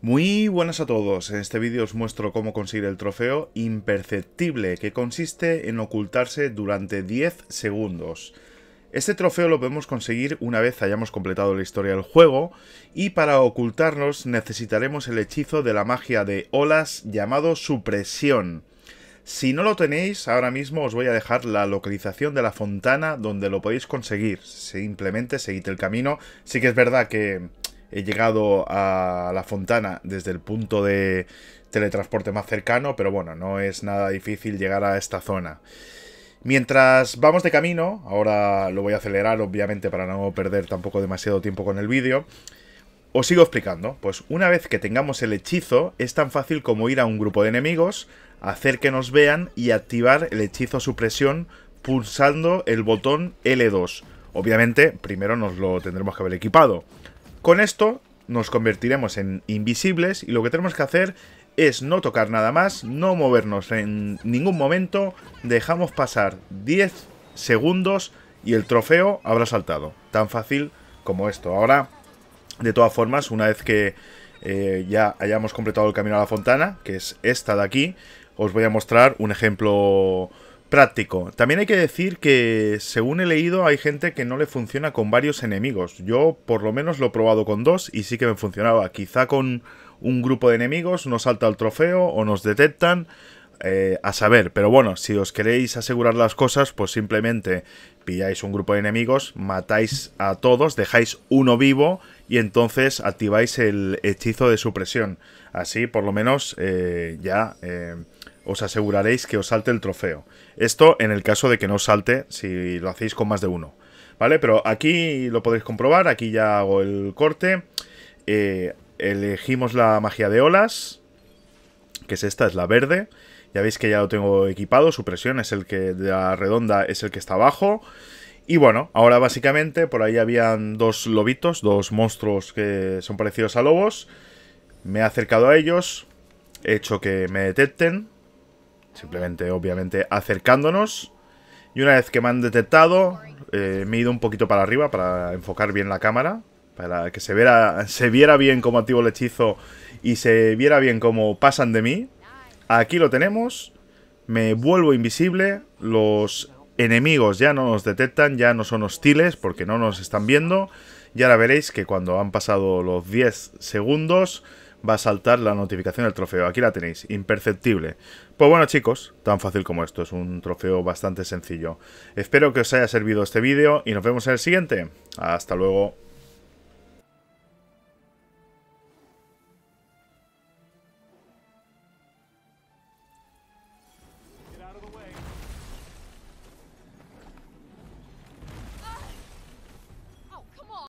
Muy buenas a todos, en este vídeo os muestro cómo conseguir el trofeo imperceptible, que consiste en ocultarse durante 10 segundos. Este trofeo lo podemos conseguir una vez hayamos completado la historia del juego y para ocultarnos necesitaremos el hechizo de la magia de olas llamado supresión. Si no lo tenéis, ahora mismo os voy a dejar la localización de la fontana donde lo podéis conseguir. Simplemente seguid el camino. Sí que es verdad que He llegado a la fontana desde el punto de teletransporte más cercano, pero bueno, no es nada difícil llegar a esta zona. Mientras vamos de camino, ahora lo voy a acelerar obviamente para no perder tampoco demasiado tiempo con el vídeo, os sigo explicando. Pues una vez que tengamos el hechizo, es tan fácil como ir a un grupo de enemigos, hacer que nos vean y activar el hechizo supresión pulsando el botón L2. Obviamente, primero nos lo tendremos que haber equipado. Con esto nos convertiremos en invisibles y lo que tenemos que hacer es no tocar nada más, no movernos en ningún momento, dejamos pasar 10 segundos y el trofeo habrá saltado. Tan fácil como esto. Ahora, de todas formas, una vez que eh, ya hayamos completado el camino a la fontana, que es esta de aquí, os voy a mostrar un ejemplo Práctico. También hay que decir que, según he leído, hay gente que no le funciona con varios enemigos. Yo, por lo menos, lo he probado con dos y sí que me funcionaba. Quizá con un grupo de enemigos nos salta el trofeo o nos detectan. Eh, a saber, pero bueno, si os queréis asegurar las cosas, pues simplemente pilláis un grupo de enemigos, matáis a todos, dejáis uno vivo y entonces activáis el hechizo de supresión. Así, por lo menos, eh, ya eh, os aseguraréis que os salte el trofeo. Esto en el caso de que no os salte si lo hacéis con más de uno. ¿Vale? Pero aquí lo podéis comprobar, aquí ya hago el corte. Eh, elegimos la magia de olas, que es esta, es la verde. Ya veis que ya lo tengo equipado, su presión es el que de la redonda es el que está abajo. Y bueno, ahora básicamente por ahí habían dos lobitos, dos monstruos que son parecidos a lobos. Me he acercado a ellos, he hecho que me detecten, Simplemente, obviamente, acercándonos. Y una vez que me han detectado, eh, me he ido un poquito para arriba para enfocar bien la cámara. Para que se, viera, se viera bien cómo activo el hechizo y se viera bien cómo pasan de mí. Aquí lo tenemos. Me vuelvo invisible. Los enemigos ya no nos detectan, ya no son hostiles porque no nos están viendo. Y ahora veréis que cuando han pasado los 10 segundos va a saltar la notificación del trofeo. Aquí la tenéis, imperceptible. Pues bueno chicos, tan fácil como esto, es un trofeo bastante sencillo. Espero que os haya servido este vídeo y nos vemos en el siguiente. Hasta luego.